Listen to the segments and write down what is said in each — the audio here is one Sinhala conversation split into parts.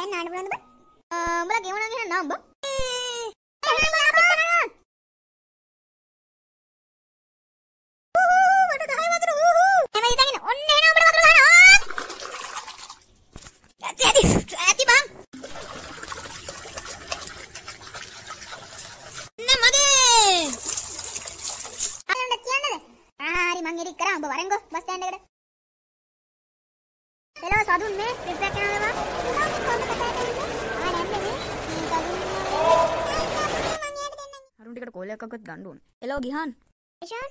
දැන් ආන්න බලන්න බා. උඹලා ගේම නම් ගහන්න නම් බා. එලෝ සදුන් මේ ට්‍රිප් එකක් යනවා කොහොමද කතා කරන්නේ ආ නැන්නේ මේ සදුන් අරුන් ටිකට කෝල් එකක් අක්කත් ගන්න ඕනේ එලෝ ගිහන් ඉෂාන්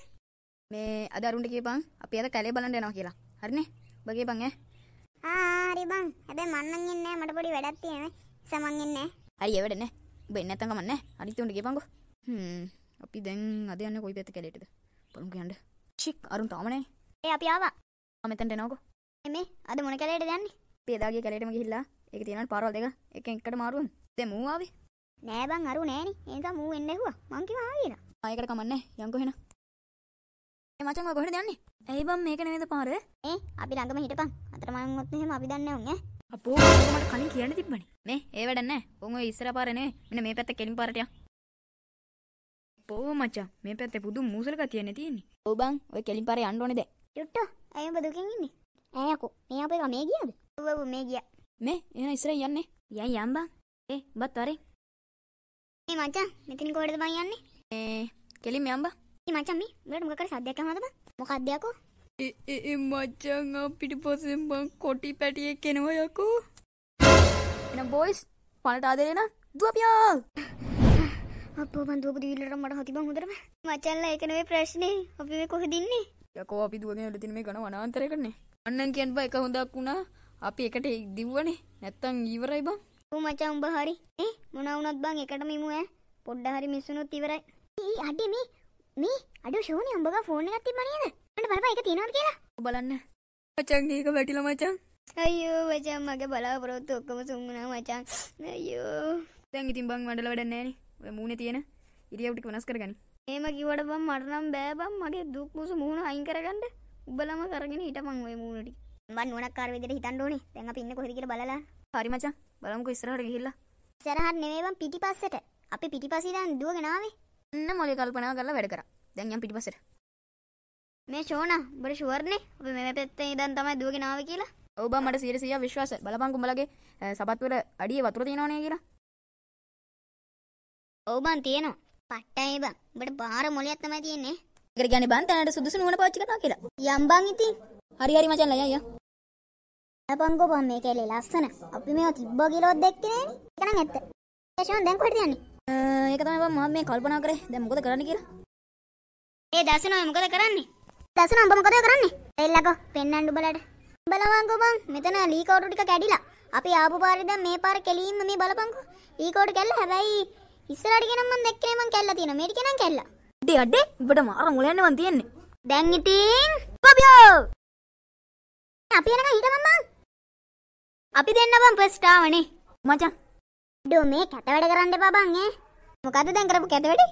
මේ අද අරුන්ට කියපන් අපි අද කැලේ බලන්න යනවා කියලා හරිනේ ඔබ කියපන් ඈ ආ හරි බං හැබැයි මන් නම් එන්නේ නැහැ මට පොඩි වැඩක් තියෙනවා සමන් එන්නේ නැහැ හරි ඒ වැඩ නැහැ ඔබ එන්නේ නැත්නම් කමක් නැහැ අනිත් උන්ට කියපන්කෝ හ්ම් අපි දැන් අද යන්නේ කොයි පැත්ත කැලේටද බලමු කියන්න චික් අරුන් තාම නැහැ ඒ අපි ආවා මම මෙතනට එනවකෝ එමේ අද මොන කැලේට යන්නේ? පියදාගේ කැලේටම ගිහිල්ලා ඒක තියෙනවා පාරවල් දෙක එකෙන් එකට මාරුවම්. දැන් මූ ආවේ. නෑ බං අරු නෑනේ. ඒ නිසා මූ එන්න ඇහුවා. මං කිව්වා ආවේ කියලා. ආයෙකට කමන්නේ. යන්කෝ එහෙනම්. ඒ මචං ඔය කොහෙද යන්නේ? ඇයි බං මේක නෙමෙයිද පාර? ඒ අපි ළඟම හිටපන්. අතර මං ඔත් එහෙම අපි දන්නේ නැහැ උන් ඈ. අපෝ මට කලින් කියන්න තිබ්බනේ. මේ ඒ වැඩ නැහැ. උන් ඔය ඉස්සර පාර නෙමෙයි. මෙන්න මේ පැත්ත කෙලින් පාරට යන්න. පෝ මචා මේ පැත්තේ පුදු මූසල ගතිය නැතිනේ. ඔව් බං ඔය කෙලින් පාරේ යන්න ඕනේ දැන්. යුට්ටෝ අයියඹ දුකින් ඉන්නේ. ඇයකෝ මේ අපේ මේ ගියද ඔව මේ ගිය මේ එන ඉස්සර යන්නේ යන් යම්බා ඒ බත් වරේ මේ මචන් මෙතන කොහෙද බං යන්නේ ඒ කෙලින් යම්බා මේ මචන් මේ මෙලට මොකක්ද සද්දයක් අහනවද බං මොකක්ද යකෝ ඒ මචන් අපිට පස්සෙන් බං කොටි පැටියෙක් එනවා යකෝ එන බොයිස් පලට ආදරේ නම් දුවපියා අපෝ බන් දුවපු දීලට මට හති බං හොඳටම මචන්ලා ඒක නෙවෙයි ප්‍රශ්නේ අපි මේ කොහෙද ඉන්නේ යකෝ අපි දුවගෙන ලතින මේ ගන වනාන්තරකරන්නේ අන්නන් කියන් බ එක හොඳක් වුණා අපි එකට දිව්වනේ නැත්තං ඊවරයි බං ඌ මචං උඹ හරි ඒ මොනවුනත් බං එකට මිමු ඈ පොඩ්ඩ හරි මිස්සුනුත් ඉවරයි ඒ අඩේ මේ මේ අඩෝ ෂෝනේ උඹගේ ෆෝන් එකක් තිබ්බ නේද මට බලපන් ඒක තියෙනවද කියලා බලන්න මචං ඒක වැටිලා මචං අයෝ මචං මගේ බලාපොරොත්තු ඔක්කොම සුන්ුණා මචං අයෝ දැන් ඉතින් බං වඩල වැඩ නැහැ නේ ඔය මූණේ තියෙන ඉරියව්ව ටික වෙනස් කරගනි ඒම කිවට බම් මටනම් බෑබම් මගේ දුක්කුස මුහුණ අයින් කරගන්නට උබලම කරගෙන හිටමං ඔය මූුණට මන් නොනක්කාර විදිට හිතන්ඩෝනේ තැඟ පින්න කොහෙදිකට බලලා පරිමචා බලමුක ඉස්සරහට ගිහිල්ලා සරහත් නෙවේබම් පිටි පස්සට අපි පිටි පසිදන් දුවගෙනාවේ එන්න මොලි කල්පනා කරලා වැඩ කර දැන්යම් පිටිපසට මේ ෂෝන බට ශුවරණේ ඔබ මෙ පැත්තේ ඉදන් තමයි දුවගෙනාව කියලා ඔබ මට සිරසිය විශ්වාස බලපං කුඹලගේ සපත්වල අඩිය වතුර තියෙනවනේ කියලා ඔවබන් තියෙනවා පට්ටයි බං. උඹට බාර මොලයක් තමයි තියෙන්නේ. ඒකට කියන්නේ බං තැනට සුදුසු නුවණ පාවිච්චි කරනවා කියලා. යම් බං ඉතින්. හරි හරි මචන් ලයය. අපංගෝ බං මේ කැලේ ලස්සන. අපි මේව තිබ්බා කියලාවත් දැක්කේ නෑනේ. ඒක නම් ඇත්ත. ෂෝන් දැන් කොහෙද යන්නේ? ඒක තමයි බං මම මේ කල්පනා කරේ. දැන් මොකද කරන්න කියලා? ඒ දසනෝ මොකද කරන්නේ? දසනෝ උඹ මොකද කරන්නේ? එල්ලකෝ පෙන්නන්න උඹලට. බලවංගෝ බං මෙතන ලී කවුරු ටික කැඩිලා. අපි ආපු පාරේ දැන් මේ පාර කෙලින්ම මේ බලපංකෝ. ලී කවුරු කැල්ල හැබැයි ඉස්සරට ගෙනම දැක්කේ මං කැල්ල තියෙන මේක නම් කැල්ල. අඩේ අඩේ උඹට මාර මුල යන්න මං තියන්නේ. දැන් ඉතින් ගොබියෝ. අපි යනවා ඊට මම්මා. අපි දෙන්න බම් ෆස්ට් ආවනේ. මචං. ඩෝ මේ කැත වැඩ කරන්න එපා බං ඈ. මොකද්ද දැන් කරපු කැත වැඩේ?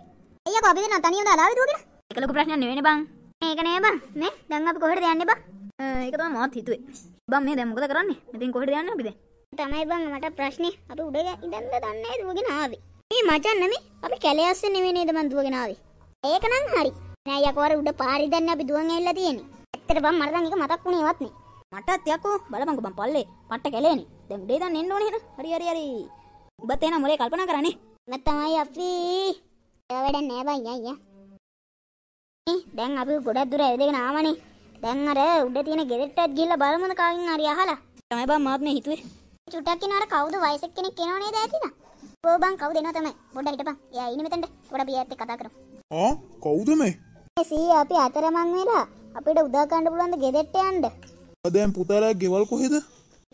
අයියෝ අපි දෙන්න තනියම දාලා ආවේ දුවගෙන. ඒක ලොකු ප්‍රශ්නයක් නෙවෙයි බං. මේක නෑ බං. මේ දැන් අපි කොහෙටද යන්නේ බං? ඒක තමයි මාත් හිතුවේ. බං මේ දැන් මොකද කරන්නේ? ඉතින් කොහෙටද යන්නේ අපි දැන්? තමයි බං මට ප්‍රශ්නේ. අපි උඩ ඉඳන්ද දන්නේ දුවගෙන ආවේ. ඒ මචන් නමේ අපි කැලේ අස්සේ නෙවෙයි නේද මන් දුවගෙන ආවේ. ඒකනම් හරි. නෑ යකෝ අර උඩ පාරේ දැන් අපි දුවන් ඇවිල්ලා තියෙන්නේ. ඇත්තට බං මට දැන් ඒක මතක් වුණේවත් නෑ. මටත් යකෝ බලපංකෝ බං පල්ලේ පට්ට කැලේනේ. දැන් උඩේ දැන් එන්න ඕනේ නේද? හරි හරි හරි. ඔබත් එන මොලේ කල්පනා කරන්නේ. මත්තමයි අපි. ඒ වැඩ නෑ බං අයියා. දැන් අපි ගොඩක් දුර ඇවිදගෙන ආවනේ. දැන් අර උඩ තියෙන ගෙදරටත් ගිහිල්ලා බලමුද කාගෙන් හරි අහලා. තමයි බං මාත් මේ හිතුවේ. චුට්ටක් කෙනාට කවුද වයසක කෙනෙක් එනව නේද ඇතිලා? පෝබං කව් දෙනවා තමයි පොඩ්ඩ හිටපන් එයා ඉන්නේ මෙතනට පොඩ්ඩ අපි ඇත්තේ කතා කරමු ආ කවුද මේ සීයා අපි අතරමං වෙලා අපිට උදා ගන්න පුළුවන් ද ගෙදෙට්ට යන්න දැන් පුතාලා ගෙවල් කොහෙද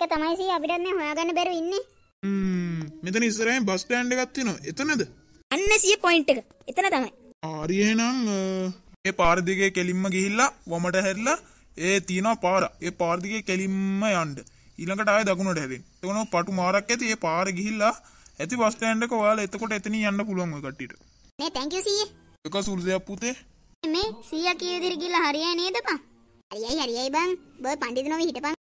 ඒක තමයි සීයා අපිට දැන් හොයාගන්න බැරුව ඉන්නේ හ්ම් මෙතන ඉස්සරහින් බස් ස්ටෑන්ඩ් එකක් තියෙනවා එතනද අන්න සිය පොයින්ට් එක එතන තමයි හරි එහෙනම් ඒ පාර දිගේ කෙලින්ම ගිහිල්ලා වමට හැරිලා ඒ තියෙනවා පාර ඒ පාර දිගේ කෙලින්ම යන්න ඊළඟට ආයෙ දකුණට හැරෙන්න එතකොට පටු මාරක් ඇති ඒ පාර ගිහිල්ලා ඇති බස්ටෑන්ඩක වාල එතකොට එතන යන්න පුළුවන් කට්ටිට මේ තැංකසි එක සුල් දෙයක් පුතේ මේ සීය කියවිදිරගිල්ල හරිය නේදපා හරියයි හරියයි බං බොය පණ්ඩිත නොව හිටපන්